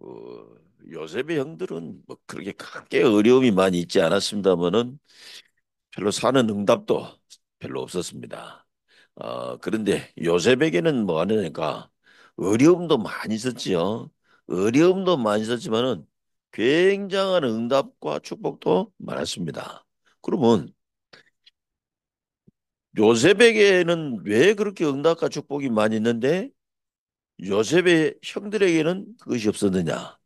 어, 요셉의 형들은 뭐 그렇게 크게 어려움이 많이 있지 않았습니다마는 별로 사는 응답도 별로 없었습니다. 어, 그런데 요셉에게는 뭐 하느니까 냐 어려움도 많이 있었지요. 어려움도 많이 있었지만은 굉장한 응답과 축복도 많았습니다. 그러면 요셉에게는 왜 그렇게 응답과 축복이 많이 있는데 요셉의 형들에게는 그것이 없었느냐?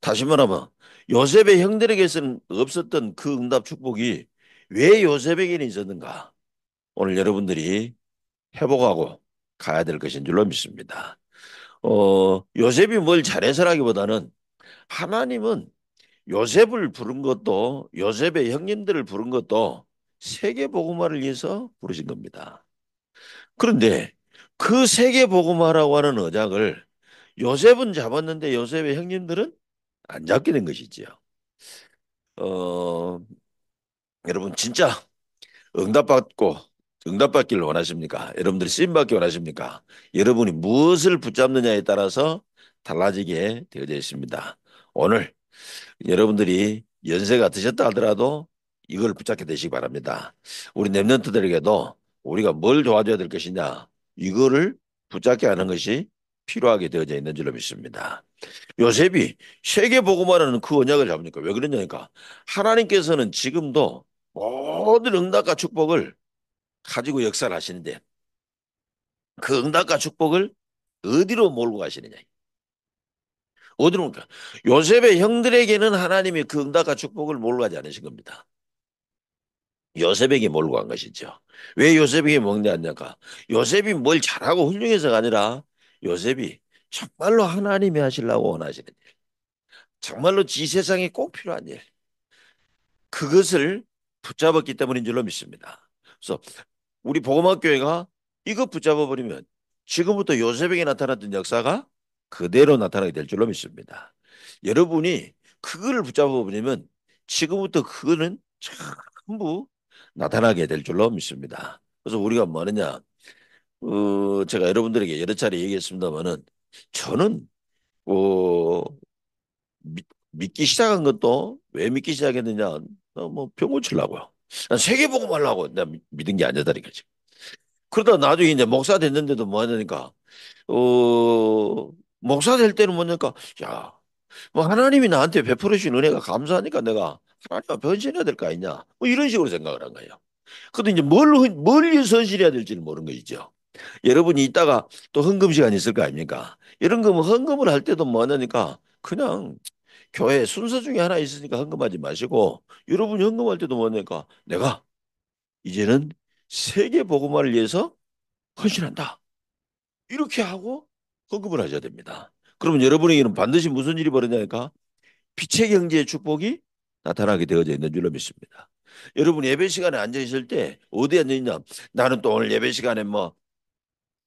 다시 말하면 요셉의 형들에게서는 없었던 그 응답 축복이 왜 요셉에게는 있었는가? 오늘 여러분들이 회복하고 가야 될 것인 줄로 믿습니다. 어, 요셉이 뭘 잘해서라기보다는 하나님은 요셉을 부른 것도 요셉의 형님들을 부른 것도 세계 복음화를 위해서 부르신 겁니다. 그런데 그 세계 복음화라고 하는 어장을 요셉은 잡았는데 요셉의 형님들은 안 잡게 된 것이지요. 어, 여러분 진짜 응답받고 응답받기를 원하십니까? 여러분들이 쓰임받기 원하십니까? 여러분이 무엇을 붙잡느냐에 따라서 달라지게 되어져 있습니다. 오늘 여러분들이 연세가 드셨다 하더라도 이걸 붙잡게 되시기 바랍니다. 우리 랩런트들에게도 우리가 뭘 도와줘야 될 것이냐 이거를 붙잡게 하는 것이 필요하게 되어져 있는 줄로 믿습니다. 요셉이 세계 보고만하는 그 언약을 잡으니까 왜 그러냐니까 하나님께서는 지금도 모든 응답과 축복을 가지고 역사를 하시는데 그 응답과 축복을 어디로 몰고 가시느냐. 어디로 몰까? 요셉의 형들에게는 하나님이 그 응답과 축복을 몰고 가지 않으신 겁니다. 요셉에게 몰고 간 것이죠. 왜 요셉에게 먹냐냐가 요셉이 뭘 잘하고 훌륭해서가 아니라 요셉이 정말로 하나님이 하시려고 원하시는 일 정말로 지 세상에 꼭 필요한 일 그것을 붙잡았기 때문인 줄로 믿습니다. 그래서 우리 보음학교회가 이거 붙잡아버리면 지금부터 요셉에게 나타났던 역사가 그대로 나타나게 될 줄로 믿습니다. 여러분이 그걸 붙잡아버리면 지금부터 그거는 전부 나타나게 될 줄로 믿습니다. 그래서 우리가 뭐느냐, 어, 제가 여러분들에게 여러 차례 얘기했습니다만은 저는 어, 믿, 믿기 시작한 것도 왜 믿기 시작했느냐, 어, 뭐병 고치려고요. 세계보고 말라고 내가 믿은 게 아니다 이거지. 그러다 나중에 이제 목사 됐는데도 뭐 하냐니까 어, 목사 될 때는 뭐냐니까 야, 뭐 하나님이 나한테 베풀으신 은혜가 감사하니까 내가 하나님과 변신해야 될 거 아니냐. 뭐 이런 식으로 생각을 한 거예요. 그것도 이제 뭘, 뭘 선실해야 될지를 모르는 거죠. 여러분이 이따가 또 헌금 시간이 있을 거 아닙니까? 이런 거면 헌금을 할 때도 뭐하니까 그냥 교회 순서 중에 하나 있으니까 헌금하지 마시고 여러분이 헌금할 때도 뭐하니까 내가 이제는 세계 복음화를 위해서 헌신한다. 이렇게 하고 헌금을 하셔야 됩니다. 그러면 여러분에게는 반드시 무슨 일이 벌어지니까 빛의 경제의 축복이 나타나게 되어져 있는 줄로 믿습니다. 여러분 예배 시간에 앉아 있을 때 어디 앉아 있냐? 나는 또 오늘 예배 시간에 뭐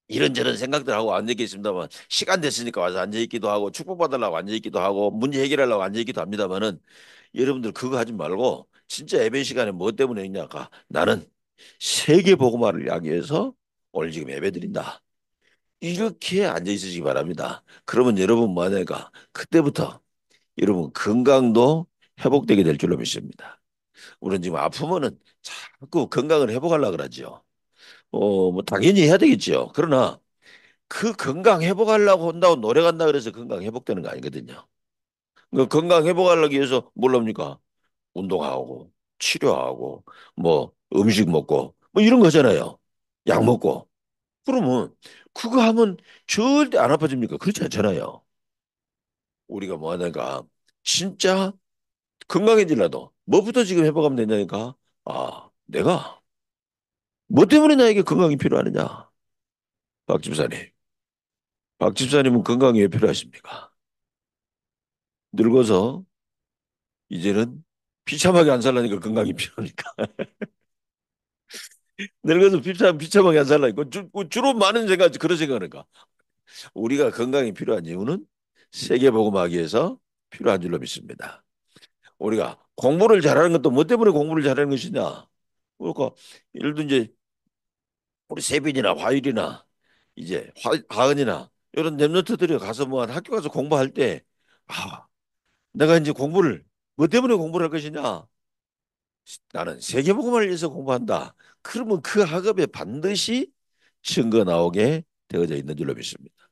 이런저런 생각들 하고 앉아 있겠습니다만 시간 됐으니까 와서 앉아 있기도 하고 축복받으려고 앉아 있기도 하고 문제 해결하려고 앉아 있기도 합니다만은 여러분들 그거 하지 말고 진짜 예배 시간에 뭐 때문에 있냐가 나는 세계 복음화를 향해서 오늘 지금 예배 드린다. 이렇게 앉아 있으시기 바랍니다. 그러면 여러분 만약에 그때부터 여러분 건강도 회복되게 될 줄로 믿습니다. 우리는 지금 아프면은 자꾸 건강을 회복하려고 그러죠. 어, 뭐 당연히 해야 되겠죠. 그러나 그 건강 회복하려고 한다고 노래 간다 그래서 건강 회복되는 거 아니거든요. 그 건강 회복하려기 위해서 뭘 합니까? 운동하고 치료하고 뭐 음식 먹고 뭐 이런 거잖아요. 약 음. 먹고. 그러면 그거 하면 절대 안 아파집니까? 그렇지 않잖아요. 우리가 뭐 하다가 진짜 건강해지려도 뭐부터 지금 해보하면 되냐니까 아 내가 뭐 때문에 나에게 건강이 필요하느냐 박 집사님 박 집사님은 건강이 왜 필요하십니까 늙어서 이제는 비참하게 안 살라니까 건강이 필요하니까 늙어서 비참, 비참하게 안 살라니까 그 주, 그 주로 많은 생각 그런 생각하니까 우리가 건강이 필요한 이유는 세계보음하기에서 필요한 줄로 믿습니다. 우리가 공부를 잘하는 것도 뭐 때문에 공부를 잘하는 것이냐? 그러니까 예를 들어 이제 우리 세빈이나 화율이나 이제 화, 하은이나 이런 랩런트들이 가서 뭐 학교 가서 공부할 때 아, 내가 이제 공부를 뭐 때문에 공부를 할 것이냐? 나는 세계복음을 위해서 공부한다. 그러면 그 학업에 반드시 증거 나오게 되어져 있는 줄로 믿습니다.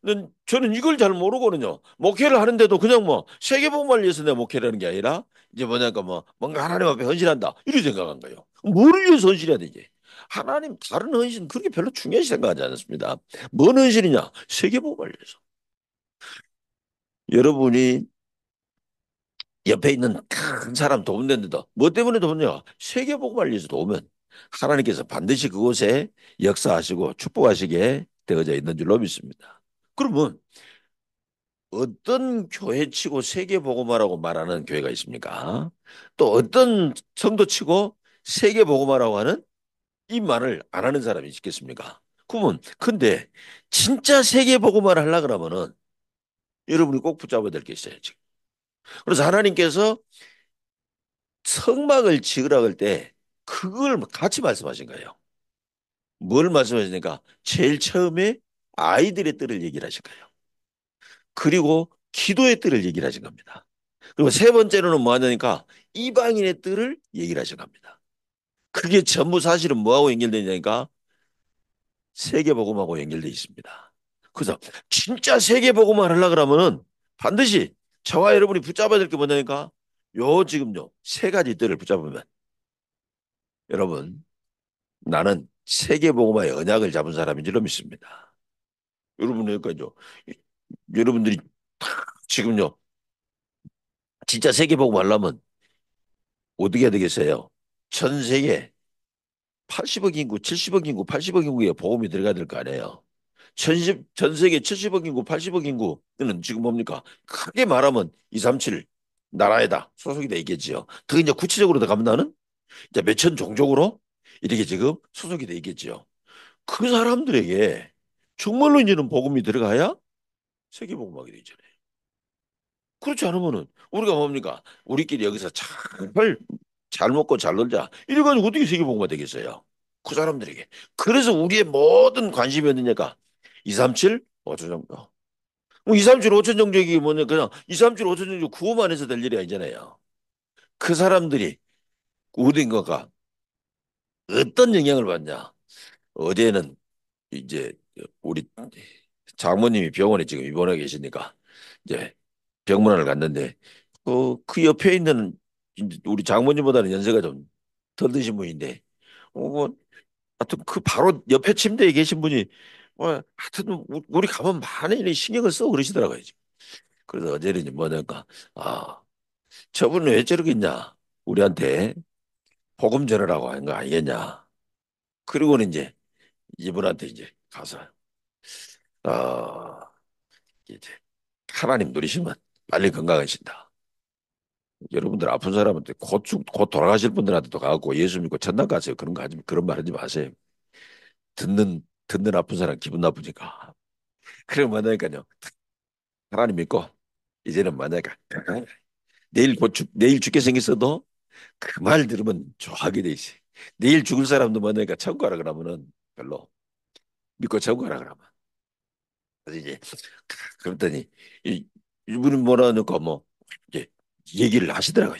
그러니까 저는 이걸 잘 모르거든요. 목회를 하는데도 그냥 뭐 세계복음을 위해서 내가 목회라는게 아니라 이제 뭐냐니까 뭐 뭔가 하나님 앞에 헌신한다 이렇게 생각한 거예요. 뭐를 위해서 헌신해야 되지? 하나님 다른 헌신 그렇게 별로 중요시 하 생각하지 않습니다. 뭔 헌신이냐? 세계복음을 위해서. 여러분이 옆에 있는 큰 사람 도움된데도 뭐 때문에 도움냐? 세계복음을 위해서 도우면 하나님께서 반드시 그곳에 역사하시고 축복하시게 되어져 있는 줄로 믿습니다. 그러면 어떤 교회치고 세계복음화라고 말하는 교회가 있습니까? 또 어떤 성도치고 세계복음화라고 하는 이 말을 안 하는 사람이 있겠습니까? 그러면 근데 진짜 세계복음화를 하려 그러면은 여러분이 꼭 붙잡아야 될 게 있어요 지금. 그래서 하나님께서 성막을 지으라 할 때 그걸 같이 말씀하신 거예요. 뭘 말씀하시니까 제일 처음에 아이들의 뜰을 얘기를 하실 거예요. 그리고 기도의 뜰을 얘기를 하신 겁니다. 그리고 세 번째로는 뭐 하냐니까 이방인의 뜰을 얘기를 하신 겁니다. 그게 전부 사실은 뭐하고 연결되냐니까 세계보고음하고 연결돼 있습니다. 그래서 진짜 세계보고을 하려 그러면은 반드시 저와 여러분이 붙잡아야 될 게 뭐냐니까 요 지금 요세 가지 뜰을 붙잡으면 여러분 나는 세계복음화 연약을 잡은 사람인 줄로 믿습니다. 여러분 여기까요 그러니까 여러분들이 지금요. 진짜 세계복음 하려면 어떻게 해야 되겠어요? 전 세계 80억 인구, 70억 인구, 80억 인구에 복음이 들어가야 될 거 아니에요. 전, 전 세계 70억 인구, 80억 인구는 지금 뭡니까? 크게 말하면 237 나라에다 소속이 돼겠지요더 이제 구체적으로 들가면 나는 이제 몇천 종족으로 이렇게 지금 소속이 돼겠죠그 사람들에게 정말로 이제는 복음이 들어가야 세계복음학이 되잖아요. 그렇지 않으면은 우리가 뭡니까? 우리끼리 여기서 잘잘 먹고 잘 놀자. 이래가 어떻게 세계복음화 되겠어요? 그 사람들에게. 그래서 우리의 모든 관심이 어디냐가 237, 5천 정도. 237, 뭐 5천 정도 얘기 뭐냐. 그냥 237, 5천 정도 구호만 해서 될 일이 아니잖아요. 그 사람들이 어딘가가 어떤 영향을 받냐? 어제는 이제 우리 장모님이 병원에 지금 입원해 계시니까 이제 병문안을 갔는데 그, 그 옆에 있는 우리 장모님보다는 연세가 좀 덜 드신 분인데 어, 뭐 하여튼 그 바로 옆에 침대에 계신 분이 뭐 하여튼 우리 가면 많이 신경을 써 그러시더라고요. 그래서 어제는 뭐냐니까 아 저분은 왜 저러겠냐 우리한테 복음 전하라고 하는 거 아니겠냐. 그리고는 이제 이분한테 이제 가서 어, 이제 하나님 누리시면 빨리 건강해진다. 여러분들 아픈 사람한테 곧곧 곧 돌아가실 분들한테도 가고 예수 믿고 천당 가세요. 그런 거 하지 그런 말 하지 마세요. 듣는 듣는 아픈 사람 기분 나쁘니까. 그럼 만나니요 하나님 믿고 이제는 만나니 내일 곧 죽, 내일 죽게 생겼어도 그말 들으면 좋아하게 되지. 내일 죽을 사람도 많으니까 천국 가라 그러면은 별로 믿고 천국 가라 그러면. 그래서 이제 그, 그랬더니 이분이 뭐라 니까뭐 이제 얘기를 하시더라고요.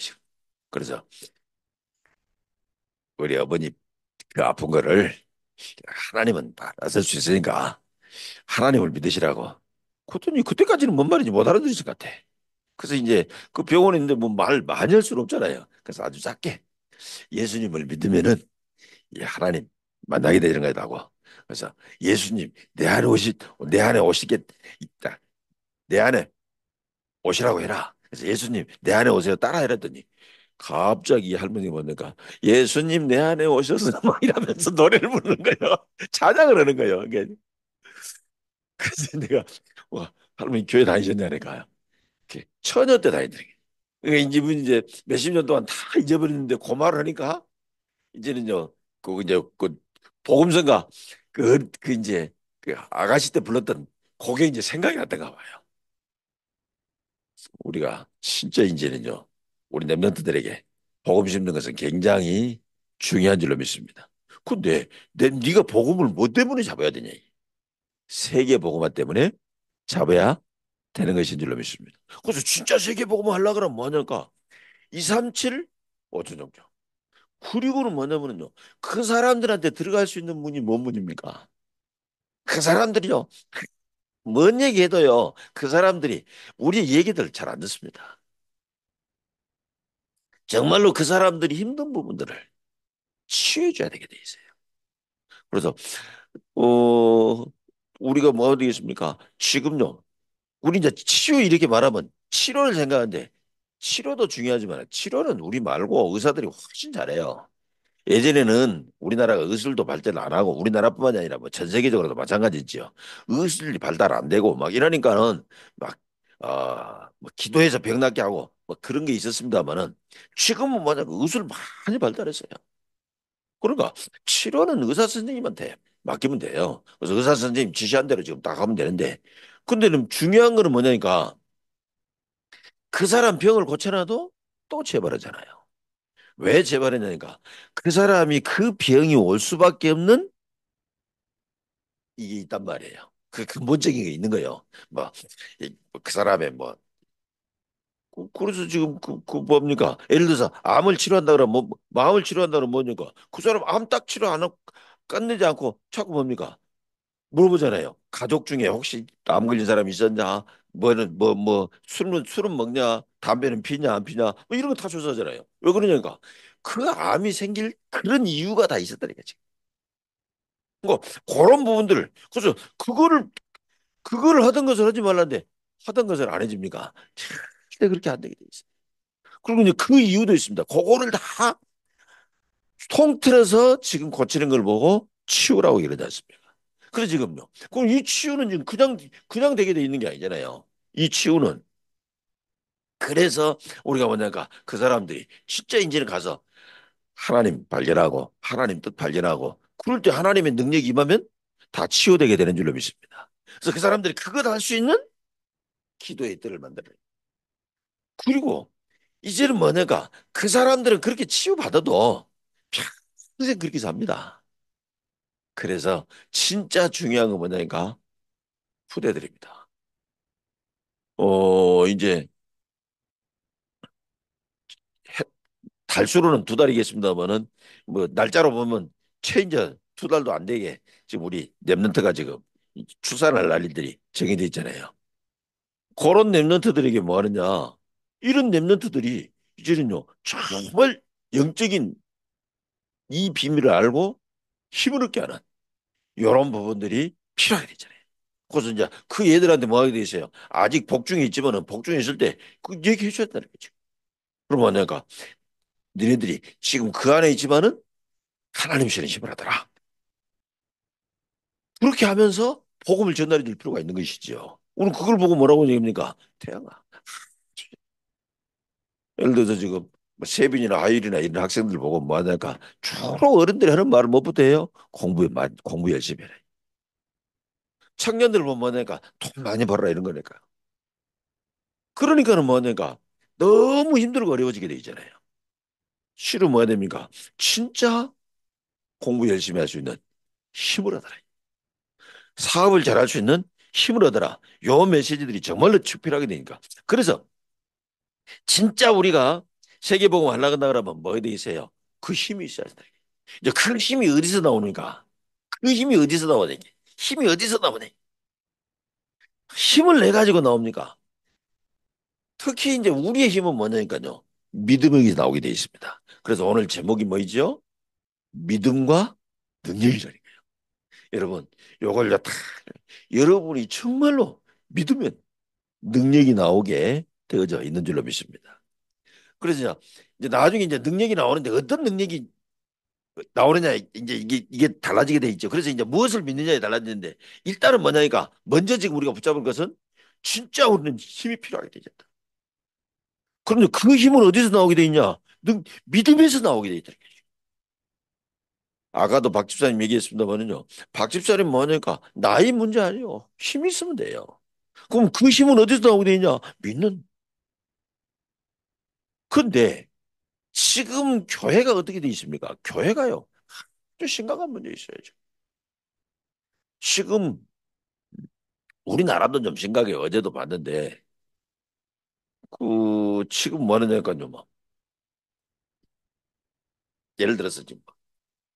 그래서 우리 어머니 그 아픈 거를 하나님은 알아서 주시니까 하나님을 믿으시라고. 그랬더니 그때까지는 뭔 말인지 못 알아들으실 것 같아. 그래서 이제 그 병원에 있는데 뭐 말 많이 할 수는 없잖아요. 그래서 아주 작게 예수님을 믿으면은 이 하나님 만나게 되는 거다고. 그래서 예수님 내 안에 오시 내 안에 오시겠 다내 안에 오시라고 해라. 그래서 예수님 내 안에 오세요 따라 이랬더니 갑자기 할머니 보니까 예수님 내 안에 오셨어 막 이러면서 노래를 부르는 거예요. 찬양을 하는 거예요. 그래서 그러니까 내가 와 할머니 교회 다니셨냐 내가 천여 때 다니더니. 그러니까 이집은 이제 몇십 년 동안 다 잊어버렸는데 고마를 그 하니까 이제는요, 그 이제 그 복음선가 그, 어, 그 이제 그 아가씨 때 불렀던 곡에 이제 생각이 났던가 봐요. 우리가 진짜 이제는요, 우리 랩런트들에게 복음 심는 것은 굉장히 중요한 줄로 믿습니다. 근데 내, 네가 복음을 뭐 때문에 잡아야 되냐? 세계 복음화 때문에 잡아야 되는 것인 줄로 믿습니다. 그래서 진짜 세계복음 하려 그러면 뭐냐니까 237 5천정장 그리고는 뭐냐면요 그 사람들한테 들어갈 수 있는 문이 뭔 문입니까? 그 사람들이요 그 뭔 얘기해도요 그 사람들이 우리 얘기들 잘 안 듣습니다. 정말로 그 사람들이 힘든 부분들을 치유해줘야 되게 돼 있어요. 그래서 어 우리가 뭐 되겠습니까? 지금요 우리 이제 치료 이렇게 말하면 치료를 생각하는데 치료도 중요하지만 치료는 우리 말고 의사들이 훨씬 잘해요. 예전에는 우리나라가 의술도 발달 안 하고 우리나라뿐만이 아니라 뭐전 세계적으로도 마찬가지지 의술이 발달 안 되고 막 이러니까는 막, 어, 뭐 기도해서 병 낫게 하고 뭐 그런 게 있었습니다만은 지금은 뭐냐 의술 많이 발달했어요. 그러니까 치료는 의사 선생님한테 맡기면 돼요. 그래서 의사 선생님 지시한 대로 지금 다 가면 되는데 근데 중요한 거는 뭐냐니까 그 사람 병을 고쳐놔도 또 재발하잖아요. 왜 재발했냐니까 그 사람이 그 병이 올 수밖에 없는 이게 있단 말이에요. 그 근본적인 게 있는 거예요. 뭐그 뭐 사람의 뭐 그, 그래서 지금 그, 그 뭡니까? 예를 들어서 암을 치료한다 그러면 뭐 마음을 뭐 치료한다 그러면 뭡니까? 그 사람 암 딱 치료 안 하고 끝내지 않고 자꾸 뭡니까? 물어보잖아요. 가족 중에 혹시 암 걸린 사람 있었냐, 뭐는 뭐뭐 뭐 술은 술은 먹냐, 담배는 피냐 안 피냐, 뭐 이런 거 다 조사잖아요. 왜 그러냐니까 그 암이 생길 그런 이유가 다 있었다니까 그러니까 지금. 그 그런 부분들, 그래서 그거를 그거를 하던 것을 하지 말라는데 하던 것을 안 해줍니까? 절대 그렇게 안 되게 돼있어 그리고 이제 그 이유도 있습니다. 그거를 다 통틀어서 지금 고치는 걸 보고 치우라고 이러지 않습니까? 그래 지금요. 그럼 이 치유는 지금 그냥 그냥 되게 돼 있는 게 아니잖아요. 이 치유는 그래서 우리가 뭐냐니까 그 사람들이 진짜 인제는 가서 하나님 발견하고 하나님 뜻 발견하고 그럴 때 하나님의 능력이 임하면 다 치유되게 되는 줄로 믿습니다. 그래서 그 사람들이 그것 할 수 있는 기도의 뜰을 만들어요. 그리고 이제는 뭐냐가 그 사람들은 그렇게 치유받아도 평생 그렇게 삽니다. 그래서 진짜 중요한 건 뭐냐니까 후대들입니다. 어 이제 달수로는 두 달이겠습니다만은 뭐 날짜로 보면 최 이제 두 달도 안 되게 지금 우리 랩런트가 지금 출산할 날들이 정해져 있잖아요. 그런 랩런트들에게 뭐 하느냐 이런 랩런트들이 이제는요 정말 영적인 이 비밀을 알고 힘을 얻게 하는 이런 부분들이 필요하게 되잖아요. 그래서 이제 그 애들한테 뭐 하게 돼 있어요. 아직 복중에 있지만은 복중에 있을 때 그 얘기해 주다는 거죠. 그러면 내가 너네들이 지금 그 안에 있지만은 하나님 신의 힘을 하더라. 그렇게 하면서 복음을 전달해 줄 필요가 있는 것이지 오늘 그걸 보고 뭐라고 얘기합니까? 태양아. 예를 들어서 지금 뭐 세빈이나 하율이나 이런 학생들 보고 뭐 하냐니까 주로 어른들이 하는 말을 뭐부터 해요? 공부에 많이, 공부 열심히 해라. 청년들 보면 뭐하니까돈 많이 벌어라 이런 거니까. 그러니까는 뭐냐니까 너무 힘들고 어려워지게 되잖아요 실은 뭐가 됩니까? 진짜 공부 열심히 할 수 있는 힘을 얻어라. 사업을 잘할 수 있는 힘을 얻어라. 요 메시지들이 정말로 축필하게 되니까. 그래서 진짜 우리가 세계보고 하려고 그러면 뭐에 되세요? 그 힘이 있어야 돼. 이제 그 힘이 어디서 나오는가? 그 힘이 어디서 나오냐? 힘이 어디서 나오냐? 힘을 내 가지고 나옵니까? 특히 이제 우리의 힘은 뭐냐니까요. 믿음이 나오게 되어 있습니다. 그래서 오늘 제목이 뭐이죠? 믿음과 능력이라니까요. 여러분, 요걸 다 여러분이 정말로 믿으면 능력이 나오게 되어져 있는 줄로 믿습니다. 그러서 이제 나중에 이제 능력이 나오는데 어떤 능력이 나오느냐 이제 이게 이게 달라지게 돼 있죠. 그래서 이제 무엇을 믿느냐에 달라지는데 일단은 뭐냐니까 그러니까 먼저 지금 우리가 붙잡은 것은 진짜 우리는 힘이 필요하게 되겠다. 그런데 그 힘은 어디서 나오게 돼 있냐? 능, 믿음에서 나오게 돼 있다. 아까도 박 집사님 얘기했습니다만은요. 박 집사님 뭐냐니까 그러니까 나이 문제 아니요. 힘이 있으면 돼요. 그럼 그 힘은 어디서 나오게 되냐? 믿는 근데 지금 교회가 어떻게 되어 있습니까? 교회가요. 아주 심각한 문제 있어야죠. 지금 우리나라도 좀 심각해요. 어제도 봤는데 그 지금 뭐냐니까요 뭐. 예를 들어서 지금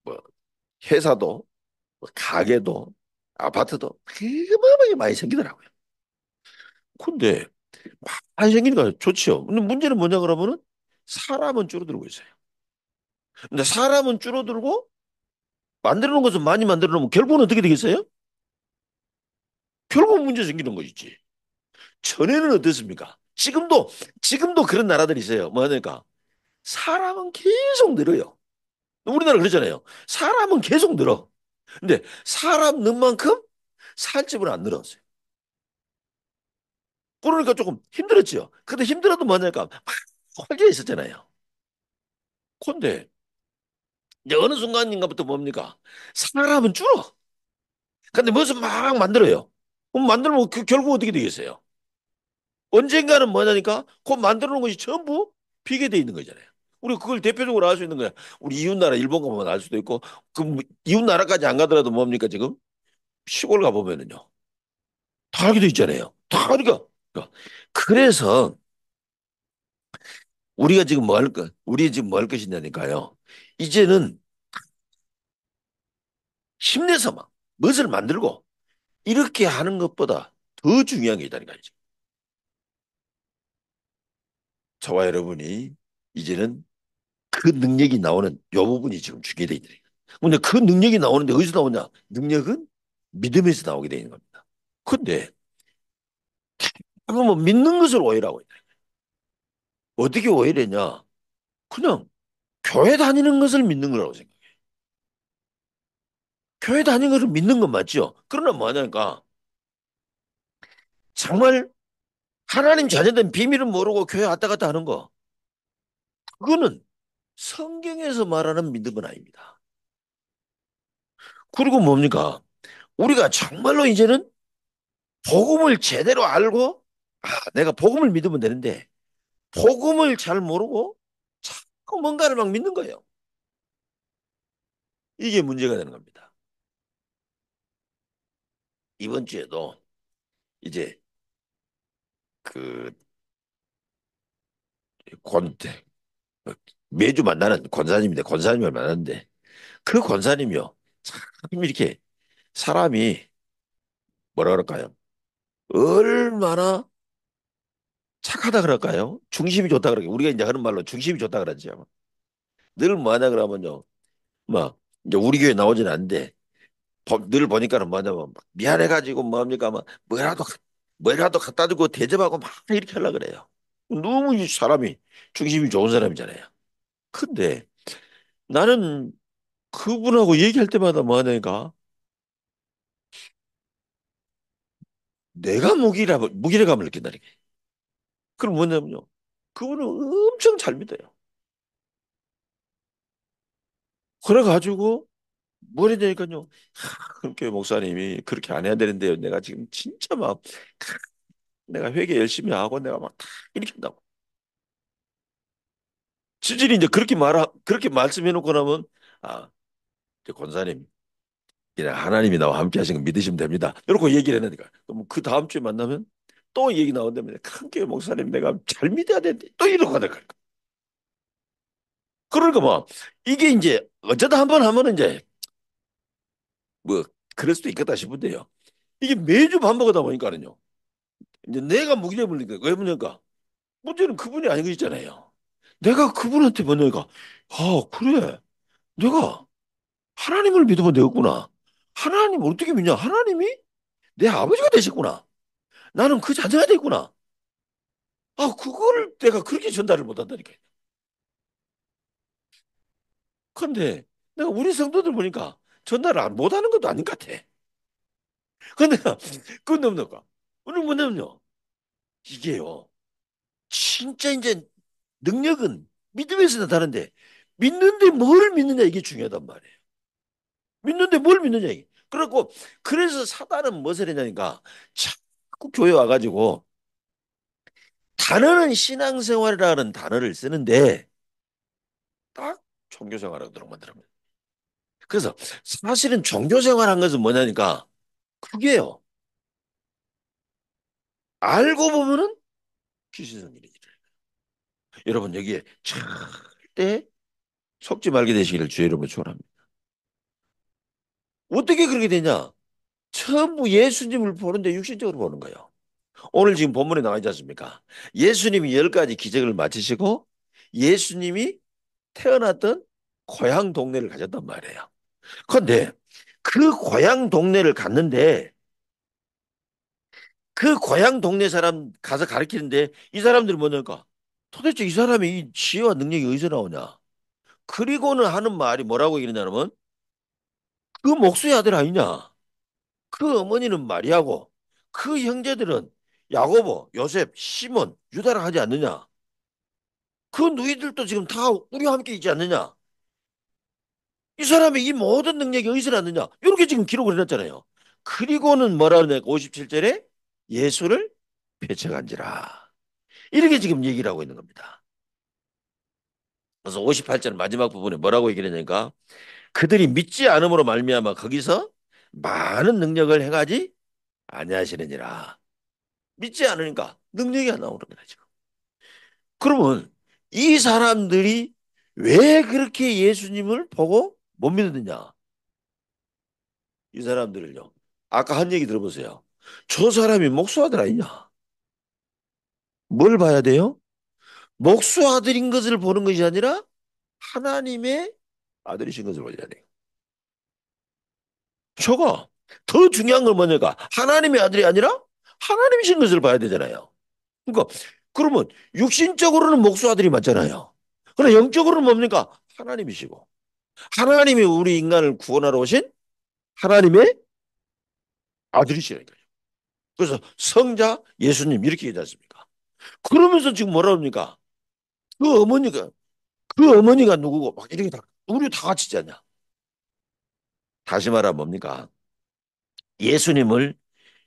뭐, 뭐 회사도 뭐 가게도 아파트도 그만하게 많이 생기더라고요. 근데 많이 생기니까 좋지 근데 문제는 뭐냐 그러면은 사람은 줄어들고 있어요. 근데 사람은 줄어들고 만들어 놓은 것은 많이 만들어 놓으면 결국은 어떻게 되겠어요? 결국 문제 생기는 것지 전에는 어땠습니까? 지금도, 지금도 그런 나라들이 있어요. 뭐냐니까. 사람은 계속 늘어요. 우리나라 그러잖아요. 사람은 계속 늘어. 근데 사람 는 만큼 산집은 안 늘었어요. 그러니까 조금 힘들었죠. 근데 힘들어도 뭐냐니까 막 홀려 있었잖아요. 근데 이제 어느 순간인가부터 뭡니까? 사람은 줄어. 근데 무슨 막 만들어요. 그럼 만들면 그 결국 어떻게 되겠어요? 언젠가는 뭐냐니까 그 만들어 놓은 것이 전부 비게 돼 있는 거잖아요. 우리 그걸 대표적으로 알 수 있는 거야. 우리 이웃나라 일본 가면 알 수도 있고 그 이웃나라까지 안 가더라도 뭡니까 지금? 시골 가보면은요. 다 알게 돼 있잖아요. 다 그러니까. 그래서 우리가 지금 뭐 할 것, 우리 지금 뭐 할 것이냐니까요. 이제는 힘내서만 멋을 만들고 이렇게 하는 것보다 더 중요한 게 있다니까요. 저와 여러분이 이제는 그 능력이 나오는 요 부분이 지금 중요해 있다니까요. 근데 그 능력이 나오는데 어디서 나오냐? 능력은 믿음에서 나오게 되는 겁니다. 근데 그거 뭐 믿는 것을 오해라고 했다. 어떻게 오해되냐? 그냥 교회 다니는 것을 믿는 거라고 생각해. 교회 다니는 것을 믿는 건 맞죠. 그러나 뭐냐니까 정말 하나님 자녀된 비밀을 모르고 교회 왔다 갔다 하는 거 그거는 성경에서 말하는 믿음은 아닙니다. 그리고 뭡니까? 우리가 정말로 이제는 복음을 제대로 알고 아, 내가 복음을 믿으면 되는데 복음을 잘 모르고 자꾸 뭔가를 막 믿는 거예요. 이게 문제가 되는 겁니다. 이번 주에도 이제 그 권태 매주 만나는 권사님인데 권사님을 만났는데 그 권사님이요 참 이렇게 사람이 뭐라 그럴까요? 얼마나 착하다 그럴까요? 중심이 좋다 그럴까요? 우리가 이제 하는 말로 중심이 좋다 그러지늘 뭐하냐 그러면요. 막 이제 우리 교회 나오진 않는데 늘 보니까는 뭐냐면 미안해가지고 뭐합니까? 막 뭐라도 뭐라도 갖다 주고 대접하고 막 이렇게 하려 그래요. 너무 사람이 중심이 좋은 사람이잖아요. 근데 나는 그분하고 얘기할 때마다 뭐하냐니까 내가 무기라 무기력감을 느낀다니까. 그럼 뭐냐면요. 그분은 엄청 잘 믿어요. 그래가지고 뭐래 되니까요. 그렇게 목사님이 그렇게 안 해야 되는데요. 내가 지금 진짜 막 내가 회개 열심히 하고 내가 막 이렇게 한다고. 수진이 이제 그렇게 말하 그렇게 말씀해 놓고 나면 아 이제 권사님 그냥 하나님이 나와 함께 하신 거 믿으시면 됩니다. 이렇게 얘기를 했는니그 다음 주에 만나면 또 얘기 나온다면 큰 교회 목사님 내가 잘 믿어야 되는데 또 이러고 하니까 그러니까 뭐 이게 이제 어쩌다 한 번 하면 이제 뭐 그럴 수도 있겠다 싶은데요. 이게 매주 반복하다 보니까는요. 이제 내가 무기를 물리니까 왜물니까 문제는 그분이 아니고 있잖아요. 내가 그분한테 보니까 아 그래 내가 하나님을 믿으면 되겠구나. 하나님 어떻게 믿냐? 하나님이 내 아버지가 되셨구나. 나는 그 자녀가 되구나. 아, 그거 내가 그렇게 전달을 못한다니까. 그런데 내가 우리 성도들 보니까 전달을 못하는 것도 아닌 것 같아. 근데 그건 넘는가? 오늘 뭐냐면요. 이게요. 진짜 이제 능력은 믿음에서 나타나는데 믿는데 뭘 믿느냐 이게 중요하단 말이에요. 믿는데 뭘 믿느냐 이게. 그렇고 그래서 사단은 무엇을 했냐니까 꼭 교회 와가지고 단어는 신앙생활이라는 단어를 쓰는데 딱 종교생활하고 들어만들어면 그래서 사실은 종교생활 한 것은 뭐냐니까 그게요. 알고 보면은 귀신은 일이 일어 여러분 여기에 절대 속지 말게 되시기를 주의 이름으로 축원합니다. 어떻게 그렇게 되냐? 전부 예수님을 보는데 육신적으로 보는 거예요. 오늘 지금 본문에 나와 있지 않습니까? 예수님이 열 가지 기적을 마치시고 예수님이 태어났던 고향 동네를 가졌단 말이에요. 그런데 그 고향 동네를 갔는데 그 고향 동네 사람 가서 가르치는데 이 사람들은 뭐냐니까 도대체 이 사람이 이 지혜와 능력이 어디서 나오냐? 그리고는 하는 말이 뭐라고 얘기하냐면 그 목수의 아들 아니냐? 그 어머니는 마리아고 그 형제들은 야고보, 요셉, 시몬, 유다라 하지 않느냐? 그 누이들도 지금 다 우리와 함께 있지 않느냐? 이 사람이 이 모든 능력이 어디서 났느냐? 이렇게 지금 기록을 해놨잖아요. 그리고는 뭐라 그러냐? 57절에 예수를 배척한지라. 이렇게 지금 얘기를 하고 있는 겁니다. 그래서 58절 마지막 부분에 뭐라고 얘기를 했냐니까 그들이 믿지 않음으로 말미암아 거기서 많은 능력을 행하지 아니하시느니라. 믿지 않으니까 능력이 안 나오는 거야 지금. 그러면 이 사람들이 왜 그렇게 예수님을 보고 못 믿느냐? 이 사람들을요. 아까 한 얘기 들어보세요. 저 사람이 목수아들 아니냐? 뭘 봐야 돼요? 목수아들인 것을 보는 것이 아니라 하나님의 아들이신 것을 보자 돼요. 저거더 중요한 건 뭐냐가 하나님의 아들이 아니라 하나님이신 것을 봐야 되잖아요. 그러니까 그러면 육신적으로는 목수 아들이 맞잖아요. 그러나 영적으로는 뭡니까? 하나님이시고 하나님이 우리 인간을 구원하러 오신 하나님의 아들이시라니까요. 그래서 성자 예수님 이렇게 얘기하지 않습니까? 그러면서 지금 뭐라 합니까? 그 어머니가 그 어머니가 누구고 막 이렇게 다 우리 다 같이잖아. 다시 말하면 뭡니까? 예수님을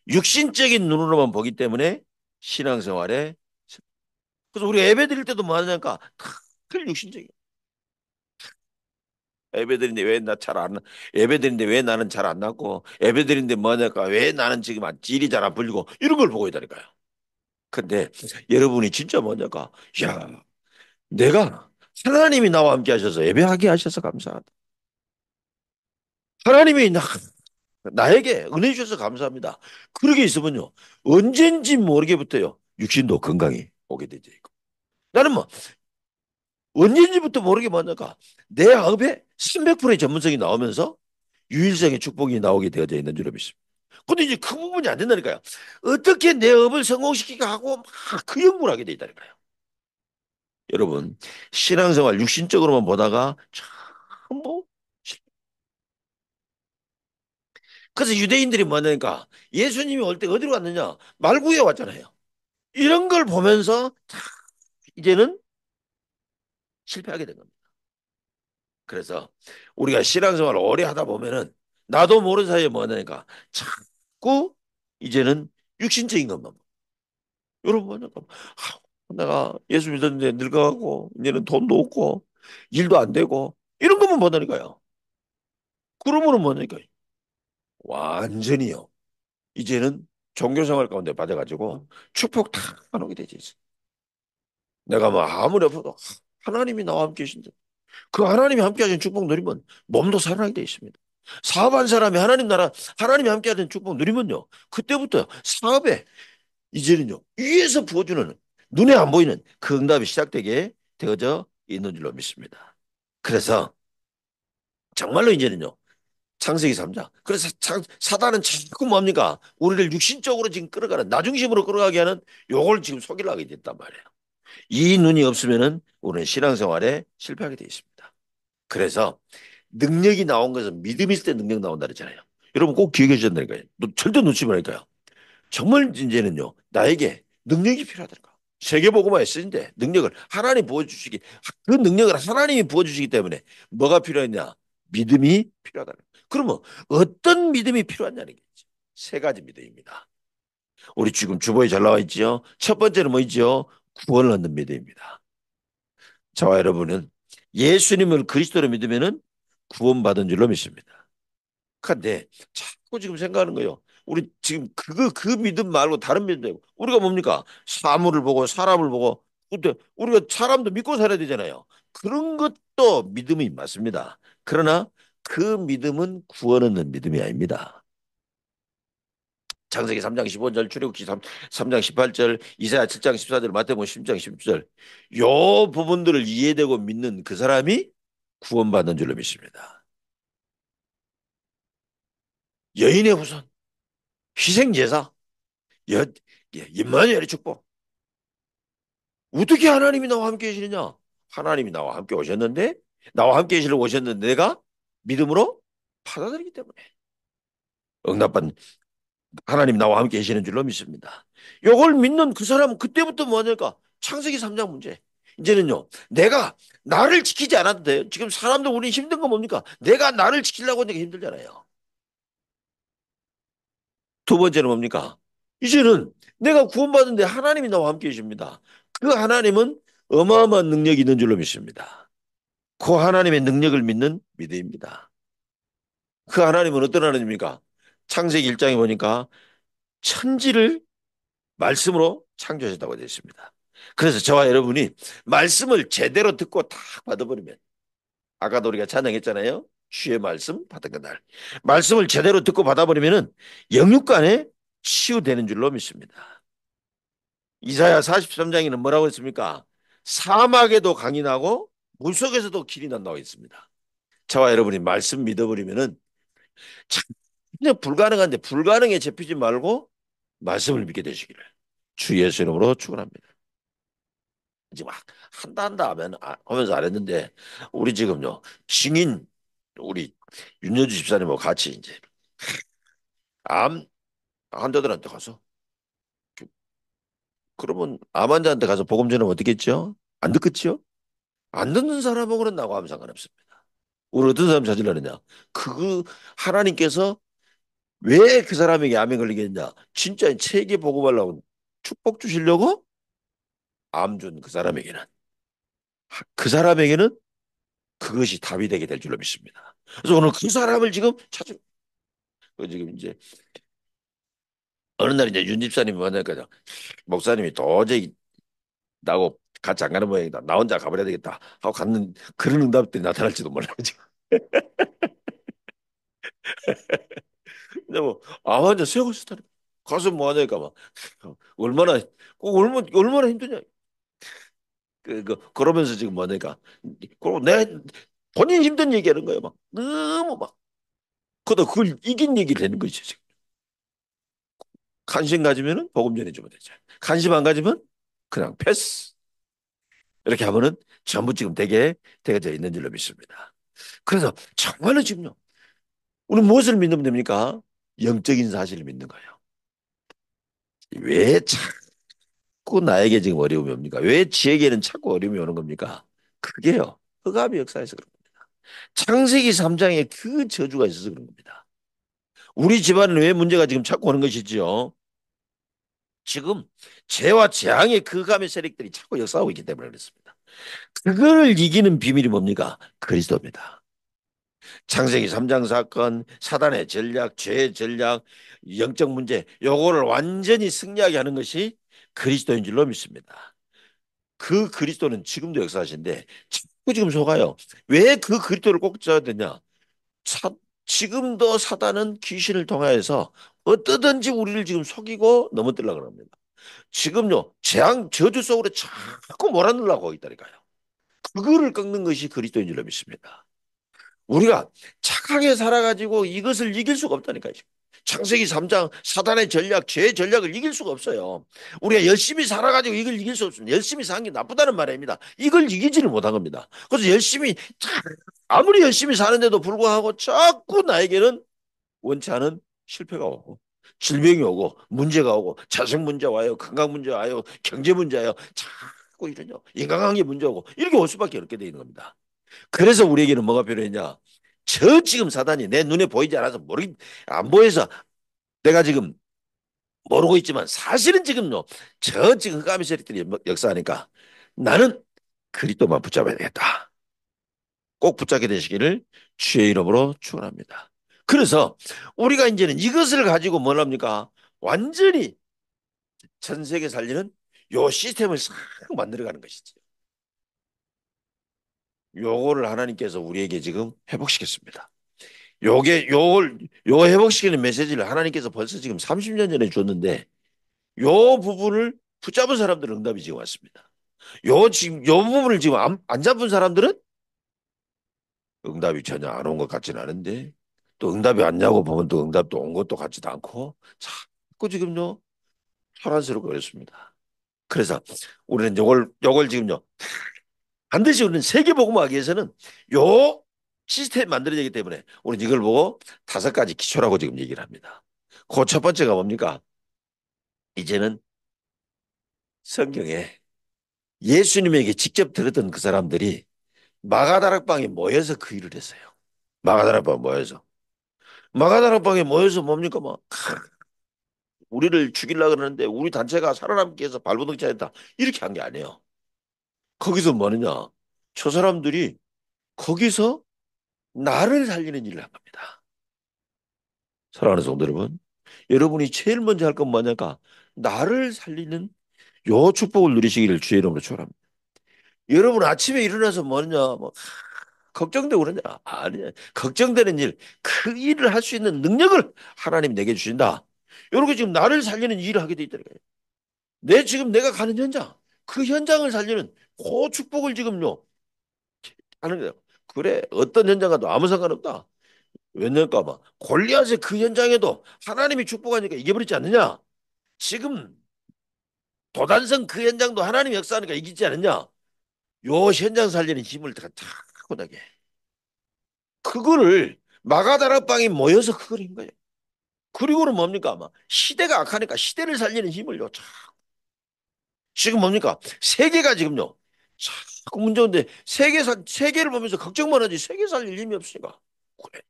육신적인 눈으로만 보기 때문에 신앙생활에 그래서 우리 예배 드릴 때도 뭐 하냐니까 늘 육신적이야. 예배 드리데왜 나 잘 안, 예배 드리데왜 나는 잘안 낫고, 예배 드리데뭐냐까왜 나는 지금 질이 잘 안 풀리고, 이런 걸 보고 있다니까요. 근데 여러분이 진짜 뭐냐까 야, 내가 하나님이 나와 함께 하셔서 예배하게 하셔서 감사하다. 하나님이 나, 나에게 은혜 주셔서 감사합니다. 그러게 있으면요. 언젠지 모르게부터요. 육신도 건강이 오게 되죠. 나는 뭐 언젠지부터 모르게 만나가 내학에 300%의 전문성이 나오면서 유일성의 축복이 나오게 되어져 있는 줄 믿습니다. 근데 이제 그 부분이 안 된다니까요. 어떻게 내 업을 성공시키게 하고 막 그 연구를 하게 되다니까요. 여러분 신앙생활 육신적으로만 보다가 참 그래서 유대인들이 뭐냐니까 예수님이 올 때 어디로 갔느냐? 말구에 왔잖아요. 이런 걸 보면서 이제는 실패하게 된 겁니다. 그래서 우리가 신앙생활 오래 하다 보면은 나도 모르는 사이에 뭐냐니까 자꾸 이제는 육신적인 것만 여러분 뭐냐니 내가 예수 믿었는데 늙어가고 이제는 돈도 없고 일도 안 되고 이런 것만 보다니까요. 그러므로 뭐냐니까요. 완전히요. 이제는 종교생활 가운데 빠져가지고 음. 축복 다안 오게 되지. 내가 뭐 아무리 아도 하나님이 나와 함께 계신데 그 하나님이 함께 하신 축복 누리면 몸도 살아나게 되어 있습니다. 사업한 사람이 하나님 나라 하나님이 함께 하신 축복 누리면요. 그때부터 사업에 이제는요. 위에서 부어주는 눈에 안 보이는 그 응답이 시작되게 되어져 있는 줄로 믿습니다. 그래서 정말로 이제는요. 창세기 3장. 그래서 참, 사단은 자꾸 뭡니까? 우리를 육신적으로 지금 끌어가는, 나중심으로 끌어가게 하는 요걸 지금 속이려 하게 됐단 말이에요. 이 눈이 없으면은 우리는 신앙생활에 실패하게 되어 있습니다. 그래서 능력이 나온 것은 믿음 있을 때 능력 나온다 그랬잖아요. 여러분 꼭 기억해 주셨다니까요. 절대 놓치지 말까요 정말 이제는요, 나에게 능력이 필요하다니까. 세계보고만 쓰는데 능력을 하나님 부어주시기, 그 능력을 하나님이 부어주시기 때문에 뭐가 필요했냐? 믿음이 필요하다는 그러면 어떤 믿음이 필요하냐는 거죠. 세 가지 믿음입니다. 우리 지금 주보에 잘 나와 있죠. 첫 번째는 뭐죠? 구원을 얻는 믿음입니다. 저와 여러분은 예수님을 그리스도로 믿으면은 구원받은 줄로 믿습니다. 그런데 자꾸 지금 생각하는 거예요. 우리 지금 그거 그 믿음 말고 다른 믿음 되고 우리가 뭡니까 사물을 보고 사람을 보고 근데 우리가 사람도 믿고 살아야 되잖아요. 그런 것도 믿음이 맞습니다. 그러나 그 믿음은 구원 얻는 믿음이 아닙니다. 창세기 3장 15절, 출애굽기 3, 장 18절, 이사야 7장 14절, 마태복음 10장 16절. 요 부분들을 이해되고 믿는 그 사람이 구원받는 줄로 믿습니다. 여인의 후손, 희생제사, 예, 임마누엘의 축복. 어떻게 하나님이 나와 함께 계시느냐? 하나님이 나와 함께 오셨는데, 나와 함께 계시러 오셨는데 내가 믿음으로 받아들이기 때문에 응답받 하나님 나와 함께 계시는 줄로 믿습니다. 요걸 믿는 그 사람은 그때부터 뭐하니까 창세기 3장 문제. 이제는요, 내가 나를 지키지 않아도 돼요. 지금 사람들 우리 힘든 거 뭡니까? 내가 나를 지키려고 하니까 힘들잖아요. 두 번째는 뭡니까? 이제는 내가 구원받은데 하나님이 나와 함께 계십니다. 그 하나님은 어마어마한 능력이 있는 줄로 믿습니다. 그 하나님의 능력을 믿는 믿음입니다. 그 하나님은 어떤 하나님입니까? 창세기 1장에 보니까 천지를 말씀으로 창조하셨다고 되어 있습니다. 그래서 저와 여러분이 말씀을 제대로 듣고 다 받아버리면 아까도 우리가 찬양했잖아요. 주의 말씀 받은 그날 말씀을 제대로 듣고 받아버리면 영육간에 치유되는 줄로 믿습니다. 이사야 43장에는 뭐라고 했습니까? 사막에도 강이 나고 물속에서도 길이 난 나와 있습니다. 저와 여러분이 말씀 믿어버리면은 참 불가능한데 불가능에 잡히지 말고 말씀을 믿게 되시기를 주 예수 이름으로 축원합니다. 이제 막 한다 한다 하면 아, 하면서 안 했는데 우리 지금요 증인 우리 윤여주 집사님하고 같이 이제 암 환자들한테 가서 그, 그러면 암 환자한테 가서 복음 전하면 어떻겠죠? 안 듣겠죠? 안 듣는 사람하고런다고 하면 상관없습니다. 우리 어떤 사람 저질러느냐? 그 하나님께서 왜 그 사람에게 암에 걸리겠냐? 진짜 책에 보고 말라고 축복 주시려고 암 준 그 사람에게는 그 사람에게는 그것이 답이 되게 될 줄로 믿습니다. 그래서 오늘 그 사람을 지금 찾은 그 지금 이제 어느 날 이제 윤 집사님이 만나니까 목사님이 도저히 나고 같이 안 가는 모양이다. 나 혼자 가버려야 되겠다. 하고 갖는 그런 응답들이 나타날지도 몰라요, 지금. 근데 뭐, 아, 혼자 세우고 싶다. 가서 뭐 하냐니까 막. 얼마나, 꼭 얼마, 얼마나 힘드냐. 그, 그, 그러면서 지금 뭐 하니까. 그리고 내, 본인 힘든 얘기 하는 거예요, 막. 너무 막. 그러다 그걸 이긴 얘기 를 되는 거죠, 지금. 관심 가지면은 복음 전해주면 되죠. 관심 안 가지면 그냥 패스. 이렇게 하면은 전부 지금 되게 되어져 있는 줄로 믿습니다. 그래서 정말로 지금요. 우리 무엇을 믿으면 됩니까? 영적인 사실을 믿는 거예요. 왜 자꾸 나에게 지금 어려움이 옵니까? 왜 지에게는 자꾸 어려움이 오는 겁니까? 그게요. 흑암의 역사에서 그런 겁니다. 창세기 3장에 그 저주가 있어서 그런 겁니다. 우리 집안은 왜 문제가 지금 자꾸 오는 것이지요? 지금 죄와 재앙의 그감의 세력들이 자꾸 역사하고 있기 때문에 그렇습니다. 그거 이기는 비밀이 뭡니까? 그리스도입니다. 창세기 3장 사건, 사단의 전략, 죄의 전략, 영적 문제 요거를 완전히 승리하게 하는 것이 그리스도인 줄로 믿습니다. 그 그리스도는 지금도 역사하신데 자꾸 지금 속아요. 왜 그 그리스도를 꼭 써야 되냐? 차, 지금도 사단은 귀신을 통하여서 어떠든지 우리를 지금 속이고 넘어뜨려고 합니다. 지금요 재앙 저주 속으로 자꾸 몰아넣으려고 하고 있다니까요. 그거를 꺾는 것이 그리스도인 줄로 믿습니다. 우리가 착하게 살아가지고 이것을 이길 수가 없다니까요. 창세기 3장 사단의 전략, 죄의 전략을 이길 수가 없어요. 우리가 열심히 살아가지고 이걸 이길 수 없습니다. 열심히 사는 게 나쁘다는 말입니다. 이걸 이기지를 못한 겁니다. 그래서 열심히 아무리 열심히 사는데도 불구하고 자꾸 나에게는 원치 않은 실패가 오고 질병이 오고 문제가 오고 자식 문제 와요 건강 문제 와요 경제 문제 와요 자꾸 이런 인간관계 문제 오고 이렇게 올 수밖에 없게 되는 겁니다. 그래서 우리에게는 뭐가 필요했냐 저 지금 사단이 내 눈에 보이지 않아서 모르 안 보여서 내가 지금 모르고 있지만 사실은 지금요 저 지금 흑암의 세력들이 뭐 역사하니까 나는 그리스도만 붙잡아야 되겠다. 꼭 붙잡게 되시기를 주의 이름으로 축원합니다. 그래서 우리가 이제는 이것을 가지고 뭘합니까 완전히 전 세계 살리는 요 시스템을 싹 만들어가는 것이지. 요거를 하나님께서 우리에게 지금 회복시켰습니다. 요게 요걸 요 회복시키는 메시지를 하나님께서 벌써 지금 30년 전에 줬는데 요 부분을 붙잡은 사람들은 응답이 지금 왔습니다. 요 지금 요 부분을 지금 안, 안 잡은 사람들은 응답이 전혀 안 온 것같지 않은데 또 응답이 왔냐고 보면 또 응답도 온 것도 같지도 않고 자꾸 지금요 초란스럽고 그렇습니다. 그래서 우리는 요걸 요걸 지금요 반드시 우리는 세계복음화하기 위해서는 요 시스템 만들어야 되기 때문에 우리는 이걸 보고 다섯 가지 기초라고 지금 얘기를 합니다. 그 첫 번째가 뭡니까? 이제는 성경에 예수님에게 직접 들었던 그 사람들이 마가다락방에 모여서 그 일을 했어요. 마가다락방 모여서. 마가다락방에 모여서 뭡니까? 막 뭐, 우리를 죽이려 그러는데 우리 단체가 살아남기 위해서 발버둥 차였다. 이렇게 한 게 아니에요. 거기서 뭐느냐? 저 사람들이 거기서 나를 살리는 일을 한니다 사랑하는 성도 여러분, 여러분이 제일 먼저 할 건 뭐냐가 나를 살리는 요 축복을 누리시기를 주의 이름으로 축원합니다. 여러분 아침에 일어나서 뭐냐, 뭐 걱정되고 그러냐? 아니, 걱정되는 일, 그 일을 할 수 있는 능력을 하나님 내게 주신다. 이렇게 지금 나를 살리는 일을 하게 돼 있다는 요내 지금 내가 가는 현장, 그 현장을 살리는 그 축복을 지금요 하는 거예요. 그래 어떤 현장 가도 아무 상관없다. 왜냐까 봐 골리앗의 그 현장에도 하나님이 축복하니까 이겨버리지 않느냐. 지금 도단성 그 현장도 하나님 역사하니까 이기지 않느냐. 요 현장 살리는 힘을 타고나게. 그거를 마가다락방에 모여서 그걸 한 거예요. 그리고는 뭡니까? 아마 시대가 악하니까 시대를 살리는 힘을요. 참. 지금 뭡니까? 세계가 지금요. 자꾸 문제인데 세계 살 세계를 보면서 걱정만 하지 세계 살 일이 없으니까 그래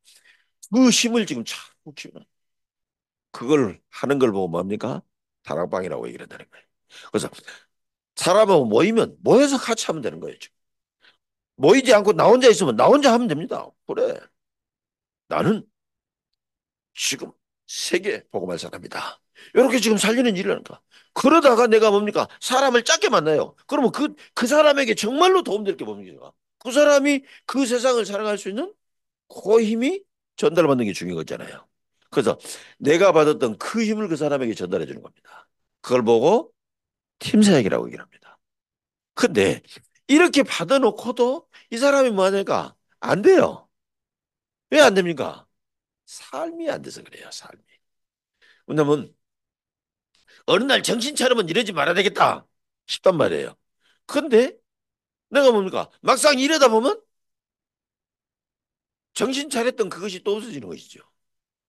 그 힘을 지금 자꾸 키우는 그걸 하는 걸 보고 뭡니까 다락방이라고 얘기를 한는 거예요. 그래서 사람하고 모이면 모여서 같이 하면 되는 거예요. 지금. 모이지 않고 나 혼자 있으면 나 혼자 하면 됩니다. 그래 나는 지금 세계 보고말 사람이다. 이렇게 지금 살리는 일을 하니까. 그러다가 내가 뭡니까? 사람을 짧게 만나요. 그러면 그, 그 사람에게 정말로 도움될 게 뭡니까? 그 사람이 그 세상을 사랑할 수 있는 그 힘이 전달받는 게 중요한 거잖아요. 그래서 내가 받았던 그 힘을 그 사람에게 전달해 주는 겁니다. 그걸 보고 팀 사역이라고 얘기를 합니다. 근데 이렇게 받아놓고도 이 사람이 뭐하니까 안 돼요. 왜 안 됩니까? 삶이 안 돼서 그래요, 삶이. 왜냐면 어느 날 정신 차리면 이러지 말아야 되겠다 싶단 말이에요. 근데 내가 뭡니까? 막상 이러다 보면 정신 차렸던 그것이 또 없어지는 것이죠.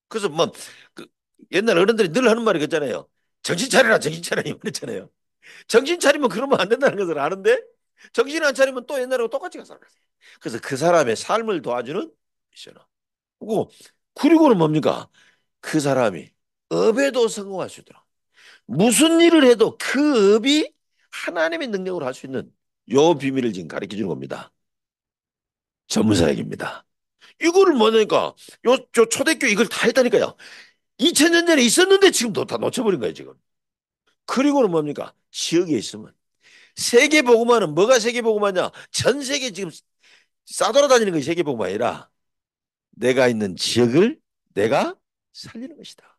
그래서 뭐그 옛날 어른들이 늘 하는 말이 그잖아요 정신 차려라 정신 차려라 이랬잖아요. 정신 차리면 그러면 안 된다는 것을 아는데 정신 안 차리면 또 옛날하고 똑같이 살아가세요. 그래서 그 사람의 삶을 도와주는 미션어. 그리고 그리고는 뭡니까? 그 사람이 업에도 성공할 수 있도록 무슨 일을 해도 그 업이 하나님의 능력으로 할 수 있는 요 비밀을 지금 가르쳐 주는 겁니다. 전문사역입니다. 이거를 뭐냐니까 요, 요 초대교 이걸 다 했다니까요. 2000년 전에 있었는데 지금 다 놓쳐버린 거예요 지금. 그리고는 뭡니까 지역에 있으면 세계 복음화는 뭐가 세계 복음화냐? 전 세계 지금 싸돌아다니는 것이 세계 복음화이라 내가 있는 지역을 내가 살리는 것이다.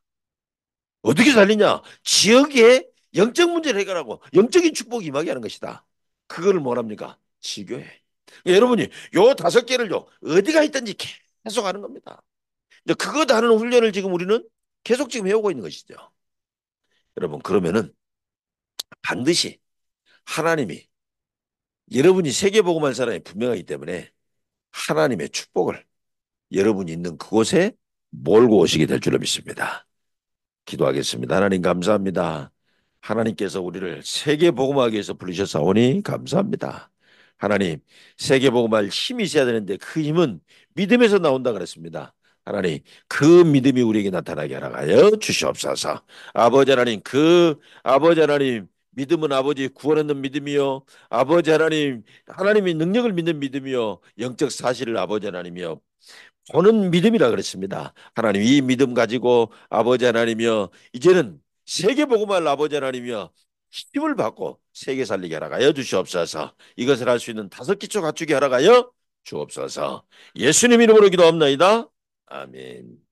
어떻게 살리냐? 지역에 영적 문제를 해결하고 영적인 축복이 임하게 하는 것이다. 그거 뭐랍니까? 지교회. 그러니까 여러분이 요 다섯 개를요, 어디가 있든지 계속 하는 겁니다. 이제 그것 하는 훈련을 지금 우리는 계속 지금 해오고 있는 것이죠. 여러분, 그러면은 반드시 하나님이 여러분이 세계복음한 사람이 분명하기 때문에 하나님의 축복을 여러분이 있는 그곳에 몰고 오시게 될 줄로 믿습니다. 기도하겠습니다. 하나님 감사합니다. 하나님께서 우리를 세계 복음화기 위해서 부르셨사오니 감사합니다. 하나님 세계 복음할 힘이 있어야 되는데 그 힘은 믿음에서 나온다 그랬습니다. 하나님 그 믿음이 우리에게 나타나게 하나가여 주시옵소서. 아버지 하나님 그 아버지 하나님 믿음은 아버지 구원하는 믿음이요 아버지 하나님 하나님의 능력을 믿는 믿음이요 영적 사실을 아버지 하나님이요 보는 믿음이라 그랬습니다. 하나님 이 믿음 가지고 아버지 하나님이여 이제는 세계 복음을 아버지 하나님이여 힘을 받고 세계 살리게 하라 가여 주시옵소서. 이것을 할 수 있는 다섯 기초 갖추게 하라 가여 주옵소서. 예수님 이름으로 기도합나다 아멘.